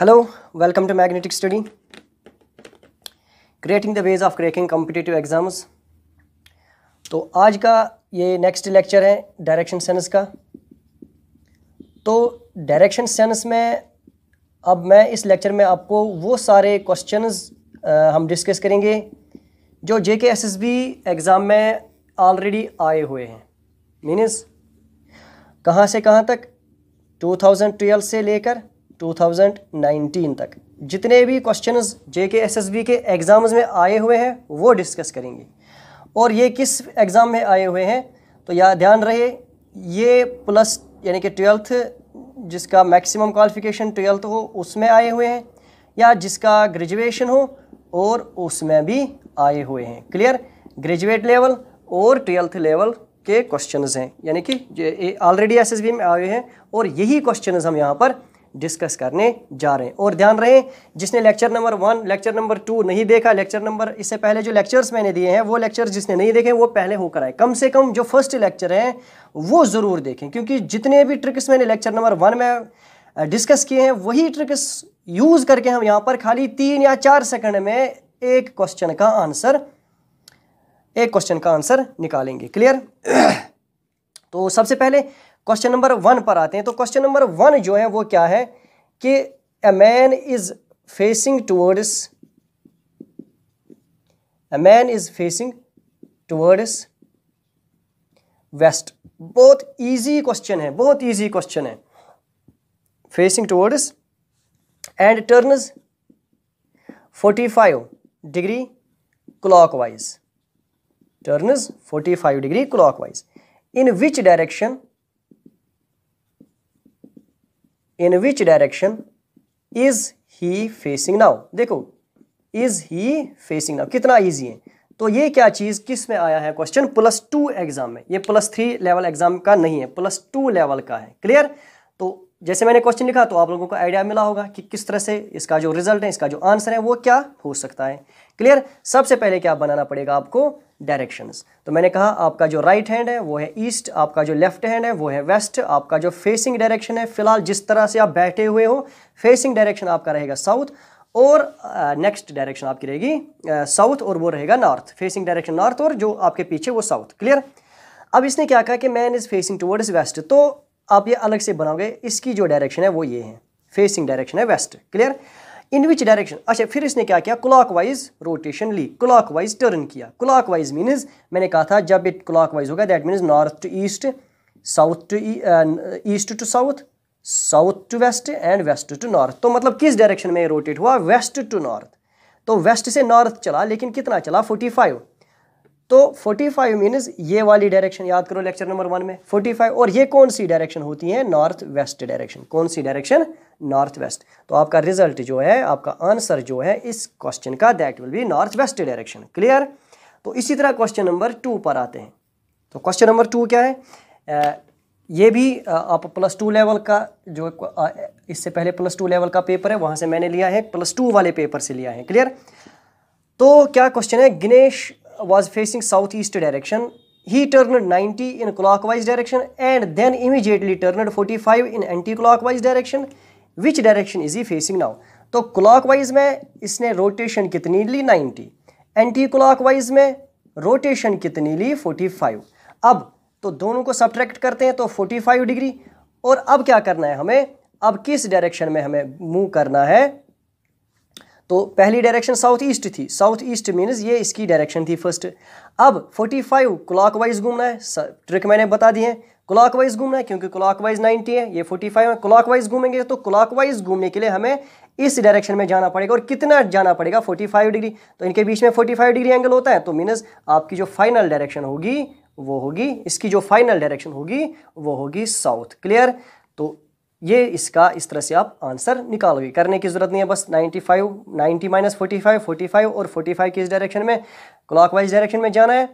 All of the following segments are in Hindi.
Hello welcome to magnetic study creating the ways of cracking competitive exams तो आज का ये नेक्स्ट लेक्चर है डायरेक्शन सेंस का तो डायरेक्शन सेंस में अब मैं इस लेक्चर में आपको वो सारे क्वेश्चंस हम डिस्कस करेंगे जो J K S S B exam में ऑलरेडी आए हुए हैं मीनस कहाँ से कहाँ तक 2012 से लेकर 2019 तक जितने भी क्वेश्चंस जेके एसएसबी के एग्ज़ाम्स में आए हुए हैं वो डिस्कस करेंगे और ये किस एग्ज़ाम में आए हुए हैं तो या ध्यान रहे ये प्लस यानी कि ट्वेल्थ जिसका मैक्सिमम क्वालिफिकेशन ट्वेल्थ हो उसमें आए हुए हैं या जिसका ग्रेजुएशन हो और उसमें भी आए हुए हैं क्लियर ग्रेजुएट लेवल और ट्वेल्थ लेवल के क्वेश्चंस हैं यानी कि ऑलरेडी एसएसबी में आए हैं और यही क्वेश्चंस हम यहाँ पर डिस्कस करने जा रहे हैं और ध्यान रहे जिसने lecture number one lecture number two नहीं देखा लेक्चर नंबर इससे पहले जो लेक्चर्स मैंने दिए हैं वो लेक्चर जिसने नहीं देखे वो पहले होकर आए कम से कम जो फर्स्ट लेक्चर हैं वो ज़रूर देखें क्योंकि जितने भी ट्रिक्स मैंने लेक्चर नंबर वन में डिस्कस किए हैं वही ट्रिक्स यूज़ करके हम यहाँ पर खाली तीन या चार सेकेंड में एक क्वेश्चन का आंसर एक क्वेश्चन का आंसर निकालेंगे क्लियर तो सबसे पहले क्वेश्चन नंबर वन पर आते हैं तो क्वेश्चन नंबर वन जो है वो क्या है कि a man is facing towards a man is facing towards west बहुत इजी क्वेश्चन है बहुत इजी क्वेश्चन है facing towards and forty 45 degree clockwise forty 45 degree clockwise in which direction in which direction is he facing now देखो इज ही फेसिंग नाउ कितना ईजी है तो ये क्या चीज़ किस में आया है क्वेश्चन प्लस टू एग्जाम में ये प्लस थ्री लेवल एग्जाम का नहीं है प्लस टू लेवल का है क्लियर तो जैसे मैंने क्वेश्चन लिखा तो आप लोगों को आइडिया मिला होगा कि किस तरह से इसका जो रिजल्ट है इसका जो आंसर है वो क्या हो सकता है क्लियर सबसे पहले क्या बनाना पड़ेगा आपको डायरेक्शंस तो मैंने कहा आपका जो राइट right हैंड है वो है ईस्ट आपका जो लेफ्ट हैंड है वो है वेस्ट आपका जो फेसिंग डायरेक्शन है फिलहाल जिस तरह से आप बैठे हुए हो फेसिंग डायरेक्शन आपका रहेगा साउथ और नेक्स्ट uh, डायरेक्शन आपकी रहेगी साउथ uh, और वो रहेगा नॉर्थ फेसिंग डायरेक्शन नॉर्थ और जो आपके पीछे वो साउथ क्लियर अब इसने क्या कहा कि man is facing towards west तो आप ये अलग से बनाओगे इसकी जो डायरेक्शन है वो ये है फेसिंग डायरेक्शन है west clear in which direction अच्छा फिर इसने क्या किया क्लॉक वाइज रोटेशन ली क्लॉक वाइज टर्न किया क्लॉक वाइज मीन्स मैंने कहा था जब इट क्लॉक वाइज होगा that means north to east south to east to south south to west and west to north तो मतलब किस डायरेक्शन में रोटेट हुआ वेस्ट टू नॉर्थ तो वेस्ट से नॉर्थ चला लेकिन कितना चला 45 तो 45 फाइव मीनस ये वाली डायरेक्शन याद करो लेक्चर नंबर वन में 45 और ये कौन सी डायरेक्शन होती है नॉर्थ वेस्ट डायरेक्शन कौन सी डायरेक्शन नॉर्थ वेस्ट तो आपका रिजल्ट जो है आपका आंसर जो है इस क्वेश्चन का that will be north west direction clear तो इसी तरह क्वेश्चन नंबर टू पर आते हैं तो क्वेश्चन नंबर टू क्या है ये भी आप प्लस टू लेवल का जो इससे पहले प्लस टू लेवल का पेपर है वहां से मैंने लिया है प्लस टू वाले पेपर से लिया है क्लियर तो क्या क्वेश्चन है Ganesh was facing southeast direction. He turned 90 in clockwise direction and then immediately turned 45 in anti-clockwise direction. Which direction is he facing now? तो क्लॉकवाइज में इसने रोटेशन कितनी ली 90 एंटी क्लॉकवाइज में रोटेशन कितनी ली 45 अब तो दोनों को सब्ट्रैक्ट करते हैं तो 45 डिग्री और अब क्या करना है हमें अब किस डायरेक्शन में हमें मूव करना है तो पहली डायरेक्शन साउथ ईस्ट थी साउथ ईस्ट मीन्स ये इसकी डायरेक्शन थी फर्स्ट अब 45 वाइज घूमना है ट्रिक मैंने बता दी है वाइज घूमना है क्योंकि क्लाक वाइज नाइनटी है ये 45 है वाइज घूमेंगे तो क्लाक वाइज घूमने के लिए हमें इस डायरेक्शन में जाना पड़ेगा और कितना जाना पड़ेगा 45 डिग्री तो इनके बीच में 45 डिग्री एंगल होता है तो मीनस आपकी जो फाइनल डायरेक्शन होगी वो होगी इसकी जो फाइनल डायरेक्शन होगी वो होगी साउथ क्लियर तो ये इसका इस तरह से आप आंसर निकालोगे करने की ज़रूरत नहीं है बस 95 90 minus forty five forty five और फोर्टी फाइव किस डायरेक्शन में क्लॉकवाइज डायरेक्शन में जाना है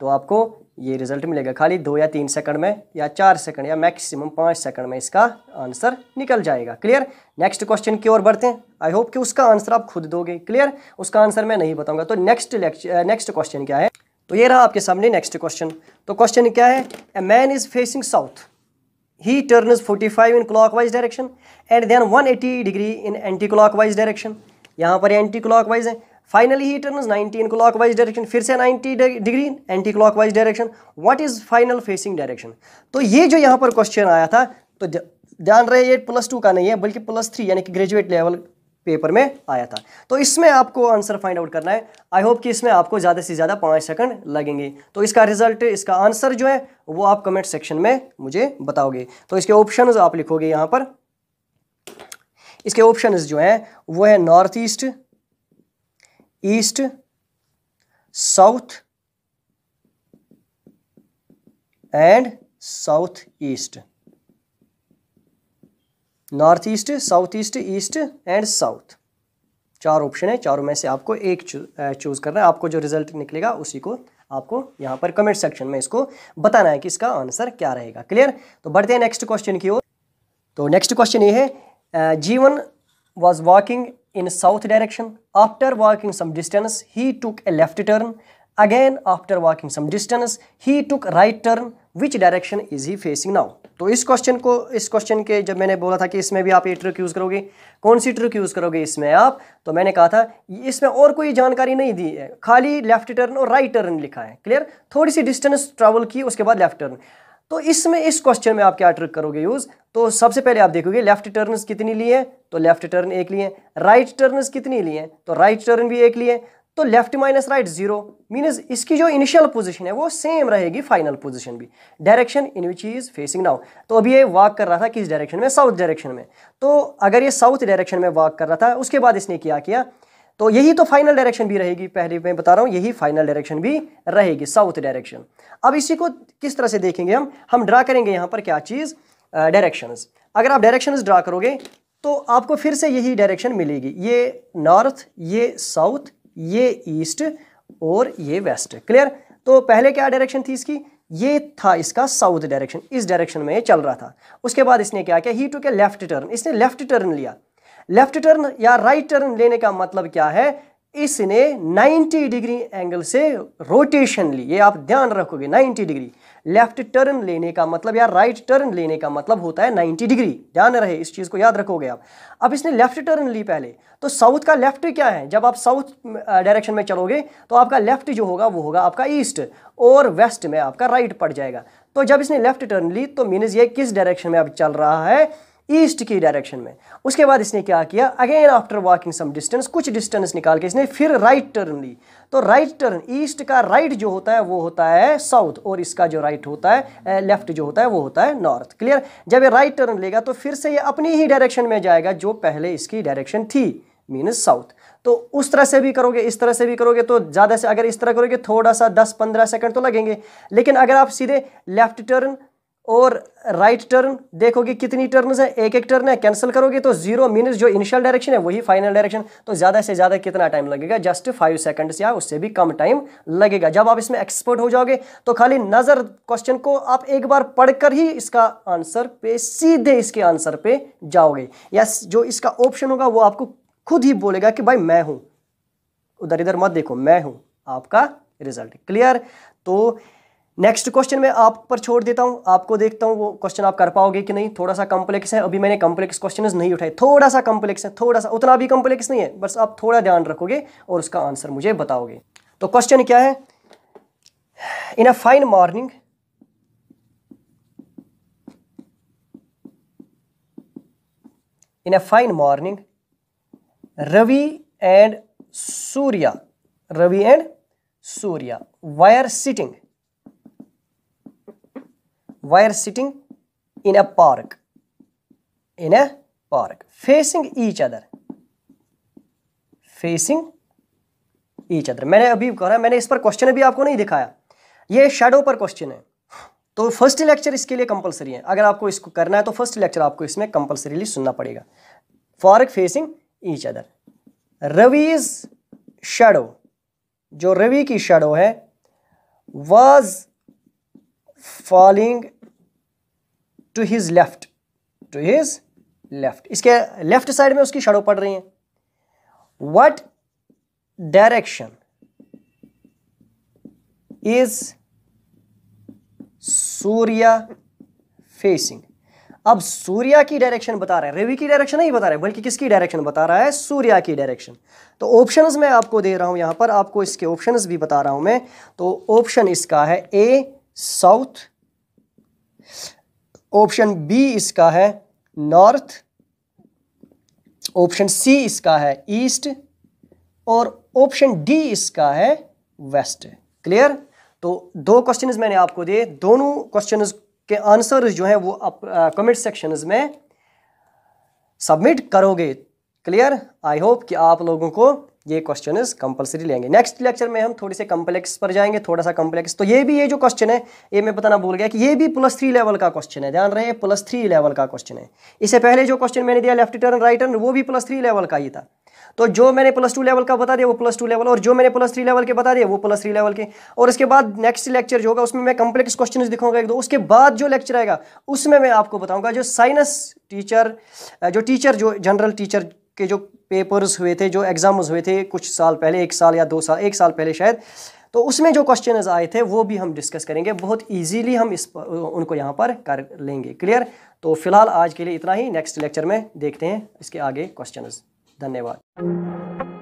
तो आपको ये रिजल्ट मिलेगा खाली दो या तीन सेकंड में या चार सेकंड या मैक्सिमम पाँच सेकंड में इसका आंसर निकल जाएगा क्लियर नेक्स्ट क्वेश्चन की ओर बढ़ते हैं आई होप कि उसका आंसर आप खुद दोगे क्लियर उसका आंसर मैं नहीं बताऊंगा तो नेक्स्ट नेक्स्ट क्वेश्चन क्या है तो ये रहा आपके सामने नेक्स्ट क्वेश्चन तो क्वेश्चन क्या है a man is facing south he turns 45 in clockwise direction and then 180 degree in anti-clockwise direction यहाँ पर एंटी क्लॉकवाइज है finally he turns 90 in clockwise direction फिर से 90 degree anti clockwise direction what is final facing direction तो ये जो यहाँ पर क्वेश्चन आया था तो ध्यान रहे ये प्लस टू का नहीं है बल्कि प्लस थ्री यानी कि ग्रेजुएट लेवल पेपर में आया था तो इसमें आपको आंसर फाइंड आउट करना है आई होप कि इसमें आपको ज़्यादा से ज़्यादा पाँच सेकंड लगेंगे तो इसका रिजल्ट इसका आंसर जो है वो आप कमेंट सेक्शन में मुझे बताओगे तो इसके ऑप्शन आप लिखोगे यहाँ पर इसके ऑप्शन जो हैं वो है north east east south and south east north east south east east and south चार ऑप्शन है चारों में से आपको एक चूज़ करना है आपको जो रिजल्ट निकलेगा उसी को आपको यहाँ पर कमेंट सेक्शन में इसको बताना है कि इसका आंसर क्या रहेगा क्लियर तो बढ़ते हैं नेक्स्ट क्वेश्चन की ओर तो नेक्स्ट क्वेश्चन ये है Jeevan was walking in south direction after walking some distance he took a left turn again after walking some distance he took right turn which direction is he facing now तो इस क्वेश्चन को इस क्वेश्चन के जब मैंने बोला था कि इसमें भी आप ये ट्रिक यूज़ करोगे कौन सी ट्रिक यूज़ करोगे इसमें आप तो मैंने कहा था इसमें और कोई जानकारी नहीं दी है खाली लेफ्ट टर्न और राइट टर्न लिखा है क्लियर थोड़ी सी डिस्टेंस ट्रेवल की उसके बाद लेफ्ट टर्न तो इसमें इस क्वेश्चन में आप क्या ट्रिक करोगे यूज़ तो सबसे पहले आप देखोगे लेफ्ट टर्न कितनी लिए तो लेफ्ट टर्न एक लिए राइट टर्न कितनी लिए तो राइट टर्न भी एक लिए तो left minus right zero minus इसकी जो इनिशियल पोजीशन है वो सेम रहेगी फाइनल पोजीशन भी direction in which is facing now तो अभी ये वॉक कर रहा था किस डायरेक्शन में साउथ डायरेक्शन में तो अगर ये साउथ डायरेक्शन में वॉक कर रहा था उसके बाद इसने क्या किया तो यही तो फाइनल डायरेक्शन भी रहेगी पहले मैं बता रहा हूँ यही फाइनल डायरेक्शन भी रहेगी साउथ डायरेक्शन अब इसी को किस तरह से देखेंगे हम हम ड्रा करेंगे यहाँ पर क्या चीज़ डायरेक्शन अगर आप डायरेक्शन ड्रा करोगे तो आपको फिर से यही डायरेक्शन मिलेगी ये नॉर्थ ये साउथ ये ईस्ट और ये वेस्ट क्लियर तो पहले क्या डायरेक्शन थी इसकी ये था इसका साउथ डायरेक्शन इस डायरेक्शन में ये चल रहा था उसके बाद इसने क्या किया ही टू के लेफ्ट टर्न इसने लेफ्ट टर्न लिया लेफ्ट टर्न या राइट right टर्न लेने का मतलब क्या है इसने 90 डिग्री एंगल से रोटेशन ली ये आप ध्यान रखोगे 90 डिग्री लेफ्ट टर्न लेने का मतलब या राइट टर्न लेने का मतलब होता है 90 डिग्री ध्यान रहे इस चीज़ को याद रखोगे आप अब इसने लेफ्ट टर्न ली पहले तो साउथ का लेफ्ट क्या है जब आप साउथ डायरेक्शन में चलोगे तो आपका लेफ्ट जो होगा वो होगा आपका ईस्ट और वेस्ट में आपका राइट पड़ जाएगा तो जब इसने लेफ्ट टर्न ली तो मीनस ये किस डायरेक्शन में अब चल रहा है ईस्ट की डायरेक्शन में उसके बाद इसने क्या किया again after walking some distance कुछ डिस्टेंस निकाल के इसने फिर राइट टर्न ली तो राइट टर्न ईस्ट का राइट जो होता है वो होता है साउथ और इसका जो राइट होता है लेफ्ट जो होता है वो होता है नॉर्थ क्लियर जब ये राइट टर्न लेगा तो फिर से ये अपनी ही डायरेक्शन में जाएगा जो पहले इसकी डायरेक्शन थी मीनस साउथ तो उस तरह से भी करोगे इस तरह से भी करोगे तो ज़्यादा से अगर इस तरह करोगे थोड़ा सा 10-15 सेकंड तो लगेंगे लेकिन अगर आप सीधे लेफ्ट टर्न और राइट right टर्न देखोगे कितनी टर्न है एक एक टर्न है कैंसिल करोगे तो जीरो मीनस जो इनिशियल डायरेक्शन है वही फाइनल डायरेक्शन तो ज़्यादा से ज़्यादा कितना टाइम लगेगा जस्ट फाइव सेकंड्स या उससे भी कम टाइम लगेगा जब आप इसमें एक्सपर्ट हो जाओगे तो खाली नज़र क्वेश्चन को आप एक बार पढ़कर ही इसका आंसर पे सीधे इसके आंसर पे जाओगे यस जो इसका ऑप्शन होगा वो आपको खुद ही बोलेगा कि भाई मैं हूँ उधर इधर मत देखो मैं हूँ आपका रिजल्ट क्लियर तो नेक्स्ट क्वेश्चन मैं आप पर छोड़ देता हूँ आपको देखता हूँ वो क्वेश्चन आप कर पाओगे कि नहीं थोड़ा सा कॉम्प्लेक्स है अभी मैंने कॉम्प्लेक्स क्वेश्चन नहीं उठाए थोड़ा सा कॉम्प्लेक्स है थोड़ा सा उतना भी कॉम्प्लेक्स नहीं है बस आप थोड़ा ध्यान रखोगे और उसका आंसर मुझे बताओगे तो क्वेश्चन क्या है in a fine morning in a fine morning Ravi and Surya Ravi and Surya were sitting were sitting in a park in a park facing each other facing each other मैंने अभी कहा मैंने इस पर क्वेश्चन अभी आपको नहीं दिखाया ये शेडो पर क्वेश्चन है तो फर्स्ट लेक्चर इसके लिए कंपलसरी है अगर आपको इसको करना है तो फर्स्ट लेक्चर आपको इसमें कंपलसरीली सुनना पड़ेगा फॉरक facing each other Ravi's shadow जो रवि की शेडो है was falling to his left to his left इसके लेफ्ट साइड में उसकी शडो पड़ रही है what direction is Surya facing अब सूर्या की डायरेक्शन बता रहा है रवि की डायरेक्शन नहीं बता रहा है बल्कि किसकी डायरेक्शन बता रहा है सूर्या की डायरेक्शन तो ऑप्शंस मैं आपको दे रहा हूं यहां पर आपको इसके ऑप्शंस भी बता रहा हूं मैं तो ऑप्शन इसका है ए साउथ ऑप्शन बी इसका है नॉर्थ ऑप्शन सी इसका है ईस्ट और ऑप्शन डी इसका है वेस्ट क्लियर तो दो क्वेश्चन मैंने आपको दिए दोनों क्वेश्चन के आंसर्स जो हैं वो आप कमेंट सेक्शंस में सबमिट करोगे क्लियर आई होप कि आप लोगों को ये क्वेश्चन कंपलसरी लेंगे नेक्स्ट लेक्चर में हम थोड़ी से कम्प्लेक्स पर जाएंगे थोड़ा सा कम्प्लेक्स तो ये भी ये जो क्वेश्चन है ये मैं बताना भूल गया कि ये भी प्लस थ्री लेवल का क्वेश्चन है ध्यान रहे प्लस थ्री लेवल का क्वेश्चन है इससे पहले जो क्वेश्चन मैंने दिया लेफ्ट टर्न राइट टर्न वो भी प्लस थ्री लेवल का ही था तो जो मैंने प्लस टू लेवल का बता दिया वो प्लस टू लेवल और जो मैंने प्लस थ्री लेवल के बता दिया वो प्लस थ्री लेवल के और इसके बाद नेक्स्ट लेक्चर जो होगा उसमें मैं कम्प्लेक्स क्वेश्चन दिखाऊंगा एक दो उसके बाद जो लेक्चर आएगा उसमें मैं आपको बताऊंगा जो साइनस टीचर जो टीचर जो जनरल टीचर के जो पेपर्स हुए थे जो एग्ज़ाम्स हुए थे कुछ साल पहले एक साल या दो साल एक साल पहले शायद तो उसमें जो क्वेश्चन आए थे वो भी हम डिस्कस करेंगे बहुत ईजीली हम इस पर, उनको यहाँ पर कर लेंगे क्लियर तो फिलहाल आज के लिए इतना ही नेक्स्ट लेक्चर में देखते हैं इसके आगे क्वेश्चन धन्यवाद